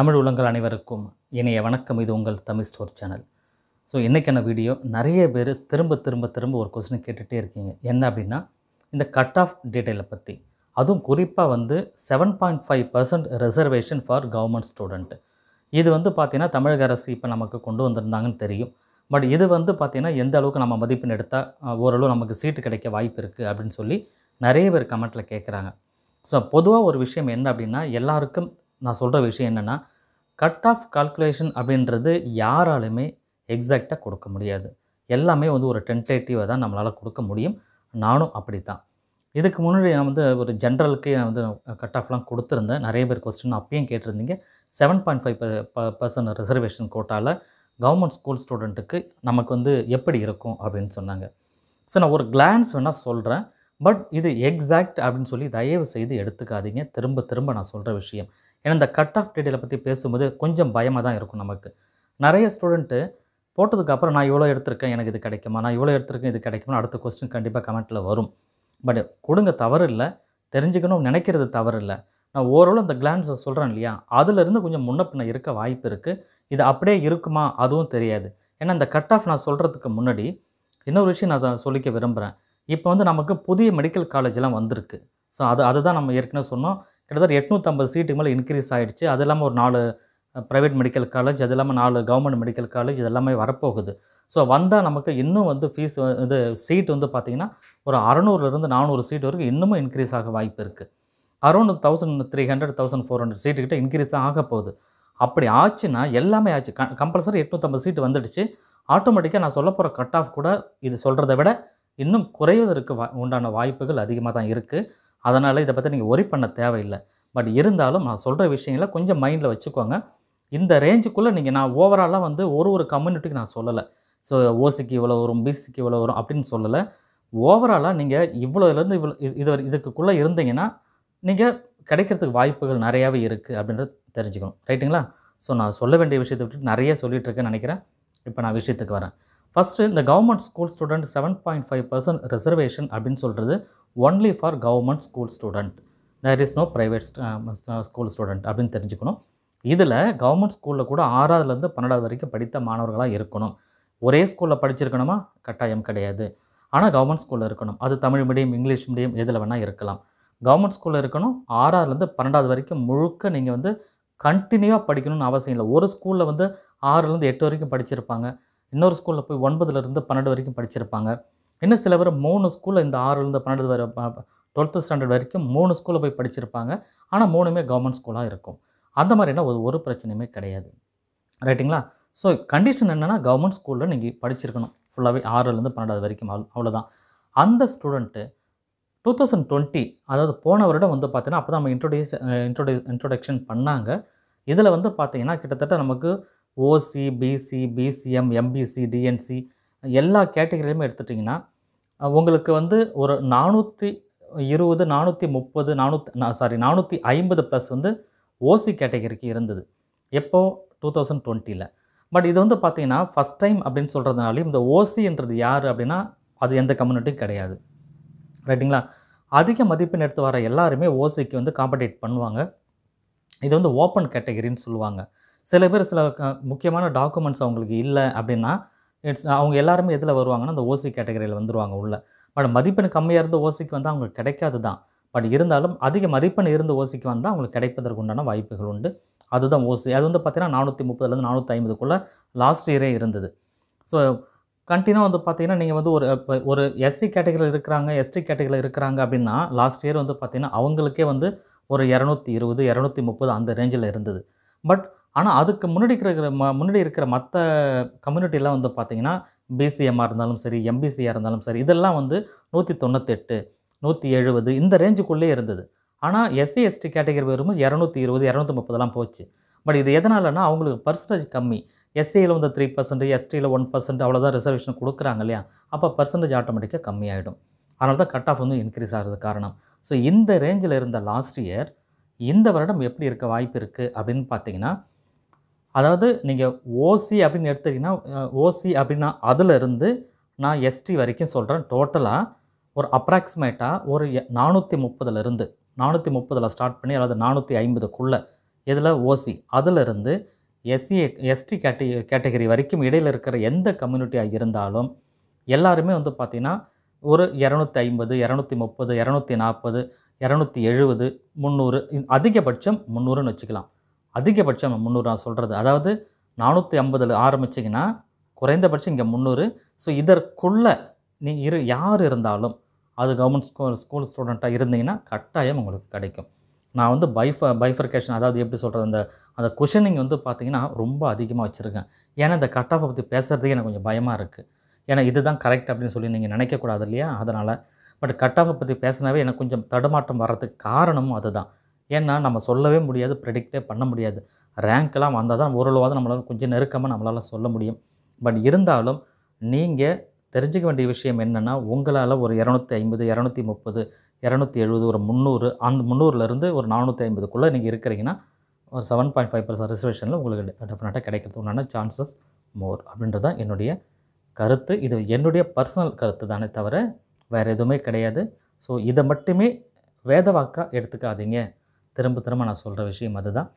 தமிழ் உலங்கள் அனைவருக்கும் இணைய வணக்கம் இது உங்கள் தமிழ் ஸ்டோர் சேனல் ஸோ இன்றைக்கான வீடியோ நிறைய பேர் திரும்ப திரும்ப திரும்ப ஒரு கொஸ்டின் கேட்டுகிட்டே இருக்கீங்க என்ன அப்படின்னா இந்த கட் ஆஃப் டீட்டெயிலை பற்றி அதுவும் குறிப்பாக வந்து seven point five percent reservation for government student இது வந்து பார்த்திங்கன்னா தமிழக அரசு இப்போ நமக்கு கொண்டு வந்திருந்தாங்கன்னு தெரியும் பட் இது வந்து பார்த்திங்கன்னா எந்த அளவுக்கு நம்ம மதிப்பெண் எடுத்தால் ஓரளவு நமக்கு சீட்டு கிடைக்க வாய்ப்பு இருக்குது அப்படின்னு சொல்லி நிறைய பேர் கமெண்ட்டில் கேட்குறாங்க ஸோ பொதுவாக ஒரு விஷயம் என்ன அப்படின்னா எல்லாருக்கும் நான் சொல்கிற விஷயம் என்னென்னா கட் ஆஃப் கால்குலேஷன் அப்படின்றது யாராலுமே எக்ஸாக்டாக கொடுக்க முடியாது எல்லாமே வந்து ஒரு டென்டேட்டிவாக தான் நம்மளால் கொடுக்க முடியும் நானும் அப்படி தான் இதுக்கு முன்னாடி நான் வந்து ஒரு ஜென்ரலுக்கு நான் வந்து கட் ஆஃப்லாம் கொடுத்துருந்தேன் நிறைய பேர் கொஸ்டின் அப்பயும் கேட்டிருந்தீங்க seven point five percent reservation கோட்டாவில் கவர்மெண்ட் ஸ்கூல் ஸ்டூடெண்ட்டுக்கு நமக்கு வந்து எப்படி இருக்கும் அப்படின்னு சொன்னாங்க ஸோ நான் ஒரு கிளான்ஸ் வேணால் சொல்கிறேன் பட் இது எக்ஸாக்ட் அப்படின்னு சொல்லி தயவு செய்து எடுத்துக்காதீங்க திரும்ப திரும்ப நான் சொல்கிற விஷயம் ஏன்னா இந்த கட் ஆஃப் டீட்டெயிலை பற்றி பேசும்போது கொஞ்சம் பயமாக தான் இருக்கும் நமக்கு நிறைய ஸ்டூடெண்ட்டு போட்டதுக்கப்புறம் நான் இவ்வளோ எடுத்திருக்கேன் எனக்கு இது கிடைக்குமா நான் இவ்வளோ எடுத்திருக்கேன் இது கிடைக்குமா அடுத்த கொஸ்டின் கண்டிப்பாக கமெண்ட்டில் வரும் பட் கொடுங்க தவறு இல்லை தெரிஞ்சுக்கணும்னு நினைக்கிறது தவறு இல்லை நான் ஓரளவு அந்த கிளான்ஸை சொல்கிறேன் இல்லையா அதுலேருந்து கொஞ்சம் முன்ன பின்ன இருக்க வாய்ப்பு இருக்குது இது அப்படியே இருக்குமா அதுவும் தெரியாது ஏன்னா இந்த கட் ஆஃப் நான் சொல்கிறதுக்கு முன்னாடி இன்னொரு விஷயம் நான் அதை சொல்லிக்க விரும்புகிறேன் இப்போ வந்து நமக்கு புதிய மெடிக்கல் காலேஜெலாம் வந்திருக்கு ஸோ அது அதுதான் நம்ம ஏற்கனவே சொன்னோம் கிட்டத்தட்ட எட்நூற்றம்பது சீட்டுக்கு மேலே இன்க்ரீஸ் ஆகிடுச்சு அது இல்லாமல் ஒரு நாலு ப்ரைவேட் மெடிக்கல் காலேஜ் அது இல்லாமல் நாலு கவர்மெண்ட் மெடிக்கல் காலேஜ் இதெல்லாமே எல்லாமே வரப்போகுது ஸோ வந்தால் நமக்கு இன்னும் வந்து ஃபீஸ் இது சீட் வந்து பார்த்திங்கன்னா ஒரு அறநூறுலேருந்து நானூறு சீட் வரைக்கும் இன்னமும் இன்க்ரீஸ் ஆக வாய்ப்பு இருக்குது around thousand three hundred thousand four hundred சீட்டுக்கிட்ட இன்க்ரீஸ் ஆக போகுது அப்படி ஆச்சுன்னா எல்லாமே ஆச்சு க கம்பல்சரி எட்நூற்றம்பது சீட்டு வந்துடுச்சு ஆட்டோமேட்டிக்காக நான் சொல்ல போகிற கட் ஆஃப் கூட இது சொல்கிறத விட இன்னும் குறைவதற்கு வா உண்டான வாய்ப்புகள் அதிகமாக தான் இருக்குது அதனால் இதை பற்றி நீங்கள் ஒரி பண்ண தேவையில்லை பட் இருந்தாலும் நான் சொல்கிற விஷயங்களை கொஞ்சம் மைண்டில் வச்சுக்கோங்க இந்த ரேஞ்சுக்குள்ளே நீங்கள் நான் ஓவராலாக வந்து ஒரு ஒரு கம்யூனிட்டிக்கு நான் சொல்லலை ஸோ ஓசிக்கு இவ்வளோ வரும் பிசிக்கு இவ்வளோ வரும் அப்படின்னு சொல்லலை ஓவராலாக நீங்கள் இவ்வளோலேருந்து இவ்வளோ இது இதுக்குள்ளே இருந்தீங்கன்னா நீங்கள் கிடைக்கிறதுக்கு வாய்ப்புகள் நிறையாவே இருக்குது அப்படின்றது தெரிஞ்சுக்கணும் ரைட்டுங்களா ஸோ நான் சொல்ல வேண்டிய விஷயத்தை விட்டு நிறைய சொல்லிகிட்ருக்கேன்னு நினைக்கிறேன் இப்போ நான் விஷயத்துக்கு வரேன் ஃபஸ்ட்டு இந்த government school student seven point five percent reservation அப்படின்னு சொல்கிறது only for government school student there is no private school student அப்படின்னு தெரிஞ்சுக்கணும் இதில் கவர்மெண்ட் ஸ்கூலில் கூட ஆறாவதுலேருந்து பன்னெண்டாவது வரைக்கும் படித்த மாணவர்களாக இருக்கணும் ஒரே ஸ்கூலில் படிச்சிருக்கணுமா கட்டாயம் கிடையாது ஆனால் கவர்மெண்ட் ஸ்கூலில் இருக்கணும் அது தமிழ் மீடியம் இங்கிலீஷ் மீடியம் எதில் வேணால் இருக்கலாம் கவர்மெண்ட் ஸ்கூலில் இருக்கணும் ஆறாவதுலேருந்து பன்னெண்டாவது வரைக்கும் முழுக்க நீங்கள் வந்து கண்டினியூவாக படிக்கணும்னு அவசியம் இல்லை ஒரு ஸ்கூலில் வந்து ஆறுலேருந்து எட்டு வரைக்கும் படிச்சிருப்பாங்க இன்னொரு ஸ்கூலில் போய் ஒன்பதுலேருந்து பன்னெண்டு வரைக்கும் படிச்சிருப்பாங்க இன்னும் சில பேர் மூணு ஸ்கூலில் இந்த ஆறுலேருந்து பன்னெண்டு வரை டுவெல்த்து ஸ்டாண்டர்ட் வரைக்கும் மூணு ஸ்கூலில் போய் படிச்சிருப்பாங்க ஆனால் மூணுமே கவர்மெண்ட் ஸ்கூலாக இருக்கும் அந்த மாதிரினா ஒரு ஒரு பிரச்சனையுமே கிடையாது ரைட்டுங்களா ஸோ கண்டிஷன் என்னென்னா கவர்மெண்ட் ஸ்கூலில் நீங்கள் படிச்சிருக்கணும் ஃபுல்லாகவே ஆறுலேருந்து பன்னெண்டாவது வரைக்கும் அவ்வளோதான் அந்த ஸ்டூடெண்ட்டு டூ தௌசண்ட் டுவெண்ட்டி அதாவது போன வருடம் வந்து பார்த்தீங்கன்னா அப்போ தான் நம்ம இன்ட்ரோடியூஸ் இன்ட்ரோடியூ இன்ட்ரோடக்ஷன் பண்ணாங்க இதில் வந்து பார்த்தீங்கன்னா கிட்டத்தட்ட நமக்கு OC BC BCM MBC DNC எல்லா கேட்டகரியிலுமே எடுத்துட்டிங்கன்னா உங்களுக்கு வந்து ஒரு நானூற்றி இருபது நானூற்றி முப்பது நானூற்றி சாரி நானூற்றி ஐம்பது ப்ளஸ் வந்து ஓசி கேட்டகரிக்கு இருந்தது எப்போது டூ தௌசண்ட் டுவெண்ட்டியில் பட் இது வந்து பார்த்திங்கன்னா ஃபஸ்ட் டைம் அப்படின்னு சொல்கிறதுனாலையும் இந்த ஓசின்றது யார் அப்படின்னா அது எந்த கம்யூனிட்டியும் கிடையாது ரைட்டுங்களா அதிக மதிப்பெண் எடுத்து வர எல்லாருமே ஓசிக்கு வந்து காம்படேட் பண்ணுவாங்க இது வந்து ஓப்பன் கேட்டகரின்னு சொல்லுவாங்க சில பேர் சில முக்கியமான டாக்குமெண்ட்ஸ் அவங்களுக்கு இல்லை அப்படின்னா இட்ஸ் அவங்க எல்லாருமே எதில் வருவாங்கன்னா அந்த ஓசி கேட்டகரியில் வந்துடுவாங்க உள்ளே பட் மதிப்பெண் கம்மியாக இருந்த ஓசிக்கு வந்து அவங்களுக்கு கிடைக்காது தான் பட் இருந்தாலும் அதிக மதிப்பெண் இருந்த ஓசிக்கு வந்தால் அவங்களுக்கு கிடைப்பதற்கு உண்டான வாய்ப்புகள் உண்டு அதுதான் ஓசி அது வந்து பார்த்திங்கன்னா நானூற்றி முப்பதுலேருந்து நானூற்றி ஐம்பதுக்குள்ளே லாஸ்ட் இயரே இருந்தது ஸோ கண்டினியூ வந்து பார்த்திங்கன்னா நீங்கள் வந்து ஒரு இப்போ ஒரு எஸ்சி கேட்டகரியில் இருக்கிறாங்க எஸ்டி கேட்டகரியில் இருக்கிறாங்க அப்படின்னா லாஸ்ட் இயர் வந்து பார்த்திங்கன்னா அவங்களுக்கே வந்து ஒரு இரநூத்தி இருபது இரநூத்தி முப்பது அந்த ரேஞ்சில் இருந்தது பட் ஆனால் அதுக்கு முன்னாடி இருக்கிற ம முன்னாடி இருக்கிற மற்ற கம்யூனிட்டிலாம் வந்து பார்த்திங்கன்னா பிசிஎம்மாக இருந்தாலும் சரி எம்பிசியாக இருந்தாலும் சரி இதெல்லாம் வந்து நூற்றி தொண்ணூத்தெட்டு நூற்றி எழுபது இந்த ரேஞ்சுக்குள்ளே இருந்தது ஆனால் எஸ்சி எஸ்டி கேட்டகரி வரும்போது இரநூத்தி இருபது இரநூத்தி முப்பதெல்லாம் போச்சு பட் இது எதனாலனா அவங்களுக்கு பர்சன்டேஜ் கம்மி எஸ்சியில் வந்து த்ரீ பர்சன்ட் எஸ்டியில் ஒன் பர்சன்ட் அவ்வளோதான் ரிசர்வேஷன் கொடுக்குறாங்க இல்லையா அப்போ பர்சன்டேஜ் ஆட்டோமேட்டிக்காக கம்மியாகிடும் அதனால தான் கட் ஆஃப் வந்து இன்க்ரீஸ் ஆகிறது காரணம் ஸோ இந்த ரேஞ்சில் இருந்த லாஸ்ட் இயர் இந்த வருடம் எப்படி இருக்க வாய்ப்பு இருக்குது அப்படின்னு பார்த்தீங்கன்னா அதாவது நீங்கள் ஓசி அப்படின்னு எடுத்துக்கிங்கன்னா ஓசி அப்படின்னா அதிலிருந்து நான் எஸ்டி வரைக்கும் சொல்கிறேன் டோட்டலாக ஒரு அப்ராக்சிமேட்டாக ஒரு நானூற்றி முப்பதுலேருந்து நானூற்றி முப்பதில் ஸ்டார்ட் பண்ணி அதாவது நானூற்றி ஐம்பதுக்குள்ளே இதில் ஓசி அதிலிருந்து எஸ்சி எஸ்டி கேட்டி கேட்டகரி வரைக்கும் இடையில் இருக்கிற எந்த கம்யூனிட்டியாக இருந்தாலும் எல்லாருமே வந்து பார்த்திங்கன்னா ஒரு இரநூத்தி ஐம்பது இரநூத்தி முப்பது இரநூத்தி நாற்பது இரநூத்தி எழுபது முந்நூறு அதிகபட்சம் முந்நூறுன்னு வச்சுக்கலாம் அதிகபட்சம் முந்நூறு நான் சொல்கிறது அதாவது நானூற்றி ஐம்பதில் ஆரம்பிச்சிங்கன்னா குறைந்தபட்சம் இங்கே முந்நூறு ஸோ இதற்குள்ளே நீ இரு யார் இருந்தாலும் அது கவர்மெண்ட் ஸ்கூல் ஸ்கூல் ஸ்டூடெண்ட்டாக இருந்தீங்கன்னா கட்டாயம் உங்களுக்கு கிடைக்கும் நான் வந்து பைஃப பைஃபர்கேஷன் அதாவது எப்படி சொல்கிறது அந்த அந்த கொஷனிங் வந்து பார்த்திங்கன்னா ரொம்ப அதிகமாக வச்சுருக்கேன் ஏன்னா இந்த கட் ஆஃபை பற்றி பேசுகிறதுக்கு எனக்கு கொஞ்சம் பயமாக இருக்குது ஏன்னா இதுதான் கரெக்ட் அப்படின்னு சொல்லி நீங்கள் நினைக்கக்கூடாது இல்லையா அதனால் பட் கட் ஆஃபை பற்றி பேசினாவே எனக்கு கொஞ்சம் தடுமாற்றம் வர்றதுக்கு காரணமும் அதுதான் ஏன்னா நம்ம சொல்லவே முடியாது ப்ரெடிக்டே பண்ண முடியாது ரேங்க்லாம் வந்தால் தான் ஓரளவாக நம்மளால் கொஞ்சம் நெருக்கமாக நம்மளால் சொல்ல முடியும் பட் இருந்தாலும் நீங்கள் தெரிஞ்சுக்க வேண்டிய விஷயம் என்னென்னா உங்களால் ஒரு இரநூத்தி ஐம்பது இரநூத்தி முப்பது இரநூத்தி எழுபது ஒரு முந்நூறு அந்த முந்நூறுலேருந்து ஒரு நானூற்றி ஐம்பதுக்குள்ளே நீங்கள் இருக்கிறீங்கன்னா ஒரு செவன் பாயிண்ட் ஃபைவ் பர்சன்ட் ரிசர்வேஷனில் உங்களுக்கு டெஃபினட்டாக கிடைக்கிறது உண்டான சான்சஸ் மோர் அப்படின்றது தான் என்னுடைய கருத்து இது என்னுடைய பர்சனல் கருத்து தானே தவிர வேறு எதுவுமே கிடையாது ஸோ இதை மட்டுமே வேதவாக்காக எடுத்துக்காதீங்க திரும்ப திரும்ப நான் சொல்கிற விஷயம் அதுதான்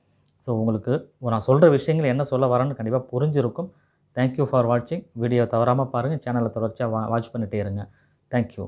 ஸோ உங்களுக்கு நான் சொல்கிற விஷயங்கள் என்ன சொல்ல வரேன்னு கண்டிப்பாக புரிஞ்சிருக்கும் தேங்க்யூ ஃபார் வாட்சிங் வீடியோ தவறாமல் பாருங்கள் சேனலை தொடர்ச்சியாக வா வாட்ச் பண்ணிகிட்டே இருங்க தேங்க்யூ